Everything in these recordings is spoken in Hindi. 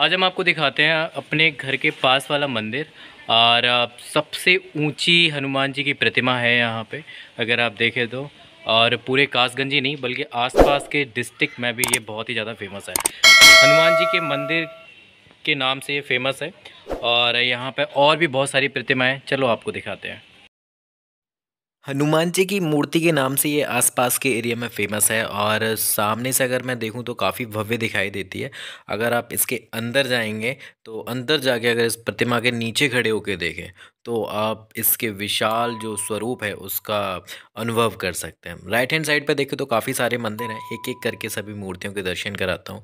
आज हम आपको दिखाते हैं अपने घर के पास वाला मंदिर और सबसे ऊंची हनुमान जी की प्रतिमा है यहाँ पे अगर आप देखें तो और पूरे कासगंज ही नहीं बल्कि आसपास के डिस्ट्रिक्ट में भी ये बहुत ही ज़्यादा फेमस है हनुमान जी के मंदिर के नाम से ये फेमस है और यहाँ पे और भी बहुत सारी प्रतिमाएं चलो आपको दिखाते हैं हनुमान जी की मूर्ति के नाम से ये आसपास के एरिया में फेमस है और सामने से अगर मैं देखूं तो काफ़ी भव्य दिखाई देती है अगर आप इसके अंदर जाएंगे तो अंदर जाके अगर इस प्रतिमा के नीचे खड़े होकर देखें तो आप इसके विशाल जो स्वरूप है उसका अनुभव कर सकते हैं राइट हैंड साइड पर देखें तो काफ़ी सारे मंदिर हैं एक एक करके सभी मूर्तियों के दर्शन कराता हूँ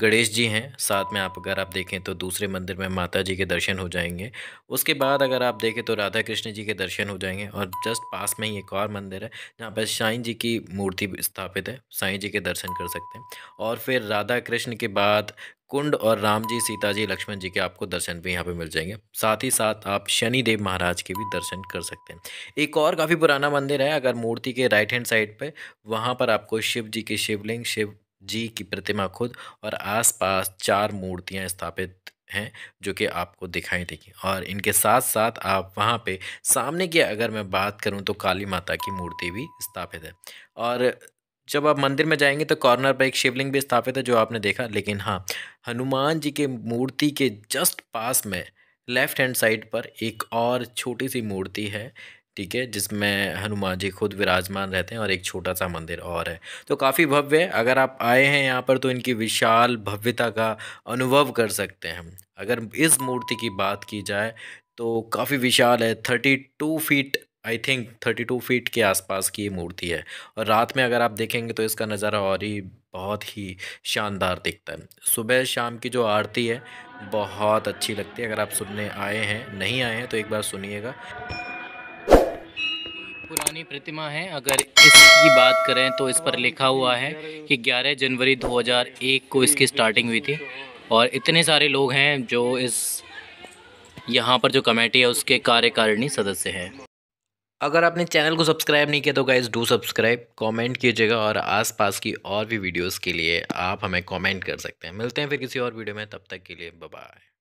गणेश जी हैं साथ में आप अगर आप देखें तो दूसरे मंदिर में माता जी के दर्शन हो जाएंगे उसके बाद अगर आप देखें तो राधा कृष्ण जी के दर्शन हो जाएंगे और जस्ट पास में ही एक और मंदिर है जहाँ पर साईं जी की मूर्ति स्थापित है साईं जी के दर्शन कर सकते हैं और फिर राधा कृष्ण के बाद कुंड और राम जी सीता जी लक्ष्मण जी के आपको दर्शन भी यहाँ पे मिल जाएंगे साथ ही साथ आप शनि देव महाराज के भी दर्शन कर सकते हैं एक और काफ़ी पुराना मंदिर है अगर मूर्ति के राइट हैंड साइड पे वहाँ पर आपको शिव जी के शिवलिंग शिव जी की प्रतिमा खुद और आसपास चार मूर्तियां स्थापित हैं जो कि आपको दिखाई देगी और इनके साथ साथ आप वहाँ पे सामने की अगर मैं बात करूँ तो काली माता की मूर्ति भी स्थापित है और जब आप मंदिर में जाएंगे तो कॉर्नर पर एक शिवलिंग भी स्थापित है जो आपने देखा लेकिन हाँ हनुमान जी के मूर्ति के जस्ट पास में लेफ़्ट हैंड साइड पर एक और छोटी सी मूर्ति है ठीक है जिसमें हनुमान जी खुद विराजमान रहते हैं और एक छोटा सा मंदिर और है तो काफ़ी भव्य है अगर आप आए हैं यहाँ पर तो इनकी विशाल भव्यता का अनुभव कर सकते हैं अगर इस मूर्ति की बात की जाए तो काफ़ी विशाल है thirty two feet I think thirty two feet के आसपास की ये मूर्ति है और रात में अगर आप देखेंगे तो इसका नज़ारा और ही बहुत ही शानदार दिखता है सुबह शाम की जो आरती है बहुत अच्छी लगती है अगर आप सुनने आए हैं नहीं आए हैं तो एक बार सुनिएगा पुरानी प्रतिमा है अगर इसकी बात करें तो इस पर लिखा हुआ है कि 11 जनवरी 2001 को इसकी स्टार्टिंग हुई थी और इतने सारे लोग हैं जो इस यहाँ पर जो कमेटी है उसके कार्यकारिणी सदस्य हैं अगर आपने चैनल को सब्सक्राइब नहीं किया तो गाइज डू सब्सक्राइब कमेंट कीजिएगा और आसपास की और भी वीडियोस के लिए आप हमें कमेंट कर सकते हैं मिलते हैं फिर किसी और वीडियो में तब तक के लिए बाय